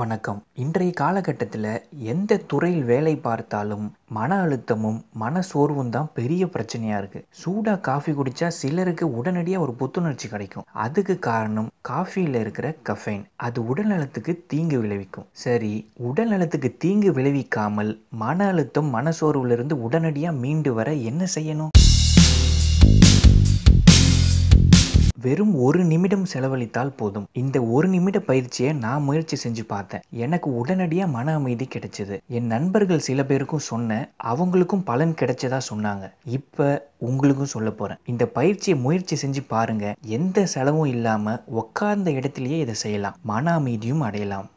வணக்கம் இன்றைய காலகட்டத்தில் எந்த துறையில் வேலை பார்த்தாலும் மன அழுத்தமும் மன சோர்வும் தான் பெரிய பிரச்சனையாக இருக்குது சூடாக காஃபி குடித்தா சிலருக்கு உடனடியாக ஒரு புத்துணர்ச்சி கிடைக்கும் அதுக்கு காரணம் காஃபியில் இருக்கிற கஃபைன் அது உடல் நலத்துக்கு தீங்கு விளைவிக்கும் சரி உடல் நலத்துக்கு தீங்கு விளைவிக்காமல் மன அழுத்தம் மன சோர்வுலேருந்து உடனடியாக மீண்டு வர என்ன செய்யணும் வெறும் ஒரு நிமிடம் செலவழித்தால் போதும் இந்த ஒரு நிமிட பயிற்சியை நான் முயற்சி செஞ்சு பார்த்தேன் எனக்கு உடனடியாக மன அமைதி கிடைச்சது என் நண்பர்கள் சில பேருக்கும் சொன்னேன் அவங்களுக்கும் பலன் கிடைச்சதா சொன்னாங்க இப்போ உங்களுக்கும் சொல்ல போகிறேன் இந்த பயிற்சியை முயற்சி செஞ்சு பாருங்க எந்த செலவும் இல்லாமல் உட்கார்ந்த இடத்துலையே இதை செய்யலாம் மன அமைதியும் அடையலாம்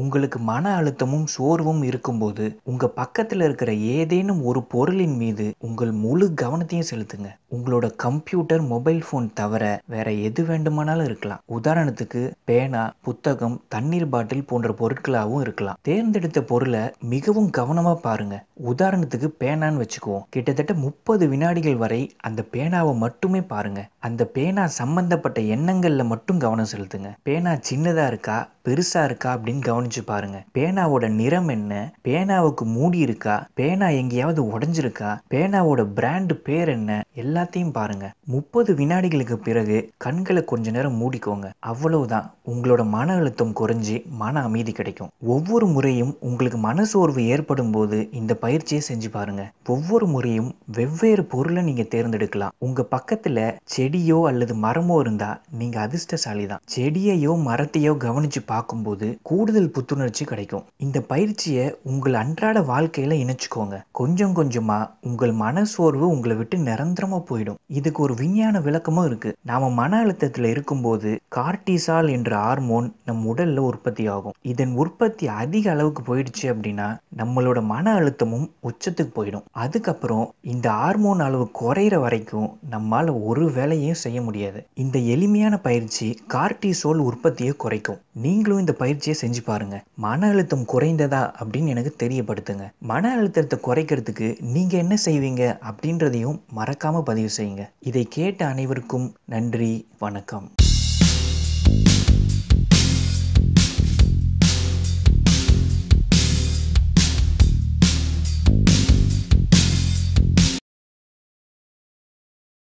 உங்களுக்கு மன அழுத்தமும் சோர்வும் இருக்கும்போது உங்கள் பக்கத்தில் இருக்கிற ஏதேனும் ஒரு பொருளின் மீது உங்கள் முழு கவனத்தையும் செலுத்துங்க உங்களோட கம்ப்யூட்டர் மொபைல் ஃபோன் தவிர வேற எது வேண்டுமானாலும் இருக்கலாம் உதாரணத்துக்கு பேனா புத்தகம் தண்ணீர் பாட்டில் போன்ற பொருட்களாகவும் இருக்கலாம் தேர்ந்தெடுத்த பொருளை மிகவும் கவனமா பாருங்க உதாரணத்துக்கு பேனான்னு வச்சுக்குவோம் கிட்டத்தட்ட முப்பது வினாடிகள் வரை அந்த பேனாவை மட்டுமே பாருங்க அந்த பேனா சம்பந்தப்பட்ட எண்ணங்கள்ல மட்டும் கவனம் செலுத்துங்க பேனா சின்னதா இருக்கா பெருசா இருக்கா அப்படின்னு கவனிச்சு பாருங்க பேனாவோட நிறம் என்ன பேனாவுக்கு மூடி இருக்கா பேனா எங்கேயாவது உடஞ்சிருக்கா பேனாவோட பிராண்ட் பேர் என்ன எல்லாத்தையும் பாருங்க முப்பது வினாடிகளுக்கு பிறகு கண்களை கொஞ்ச நேரம் மூடிக்கோங்க அவ்வளவுதான் உங்களோட மன அழுத்தம் குறைஞ்சி மன அமைதி கிடைக்கும் ஒவ்வொரு முறையும் உங்களுக்கு மன சோர்வு ஏற்படும் போது இந்த பயிற்சியை செஞ்சு பாருங்க ஒவ்வொரு முறையும் வெவ்வேறு பொருளை நீங்க தேர்ந்தெடுக்கலாம் உங்க பக்கத்துல செடியோ அல்லது மரமோ இருந்தா நீங்க அதிர்ஷ்டசாலி தான் செடியையோ மரத்தையோ கவனிச்சு பார்க்கும்போது கூடுதல் புத்துணர்ச்சி கிடைக்கும் இந்த பயிற்சியை உங்கள் அன்றாட வாழ்க்கையில இணைச்சுக்கோங்க கொஞ்சம் கொஞ்சமா உங்கள் மன சோர்வு உங்களை விட்டு நிரந்தர தந்திரமாக போயிடும் இதுக்கு ஒரு விஞ்ஞான விளக்கமும் இருக்குது நாம் மன அழுத்தத்தில் இருக்கும்போது கார்டிசால் என்ற ஹார்மோன் நம் உடலில் உற்பத்தி ஆகும் இதன் உற்பத்தி அதிக அளவுக்கு போயிடுச்சு அப்படின்னா நம்மளோட மன அழுத்தமும் உச்சத்துக்கு போயிடும் அதுக்கப்புறம் இந்த ஹார்மோன் அளவு குறையிற வரைக்கும் நம்மால் ஒரு வேலையும் செய்ய முடியாது இந்த எளிமையான பயிற்சி கார்டிசோல் உற்பத்தியை குறைக்கும் நீங்களும் இந்த பயிற்சியை செஞ்சு பாருங்கள் மன அழுத்தம் குறைந்ததா அப்படின்னு எனக்கு தெரியப்படுத்துங்க மன அழுத்தத்தை குறைக்கிறதுக்கு நீங்கள் என்ன செய்வீங்க அப்படின்றதையும் மறக்காமல் பதிவு செய்யுங்க இதை கேட்ட அனைவருக்கும் நன்றி வணக்கம்